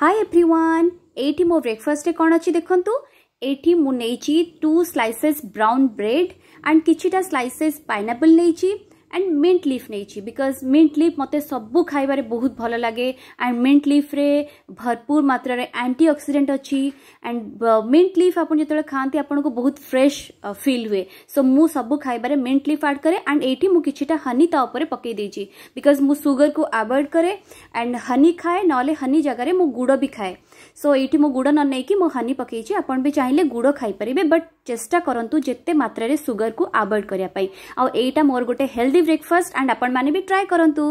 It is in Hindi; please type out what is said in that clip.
हाय एभ्रिवान ଏଇଠି ମୋ ବ୍ରେକଫାଷ୍ଟରେ କ'ଣ ଅଛି ଦେଖନ୍ତୁ ଏଇଠି ମୁଁ ନେଇଛି two slices brown bread and କିଛିଟା ସ୍ଲାଇସେସ୍ ପାଇନାପଲ୍ ନେଇଛି एंड मिंट लिफ नहीं बिकज मिंट लिफ मत सब खाइबार बहुत भल लगे एंड मिंट लिफ्रे भरपूर मात्र रे एंटीऑक्सीडेंट अच्छी एंड मिंट लिफ आप जो खाते आपन बहुत फ्रेश फील हुए सो मु मुझ सब खाइबार मिंट लिफ आड कै एंड ये मुझे हनी ता पकई बिकज मुझ सुगर को आवोड कै एंड हनी खाए ना हनी जगह मुझ गुड़ भी खाए सो ଏଇଠି ମୁଁ ଗୁଡ଼ ନ ନେଇକି ମୁଁ ହନି ପକାଇଛି ଆପଣ ବି ଚାହିଁଲେ ଗୁଡ଼ ଖାଇପାରିବେ ବଟ୍ ଚେଷ୍ଟା କରନ୍ତୁ ଯେତେ ମାତ୍ରାରେ ସୁଗାରକୁ ଆଭଏଡ଼୍ କରିବା ପାଇଁ ଆଉ ଏଇଟା ମୋର ଗୋଟେ ହେଲ୍ଦି ବ୍ରେକଫାଷ୍ଟ ଆଣ୍ଡ ଆପଣମାନେ ବି ଟ୍ରାଏ କରନ୍ତୁ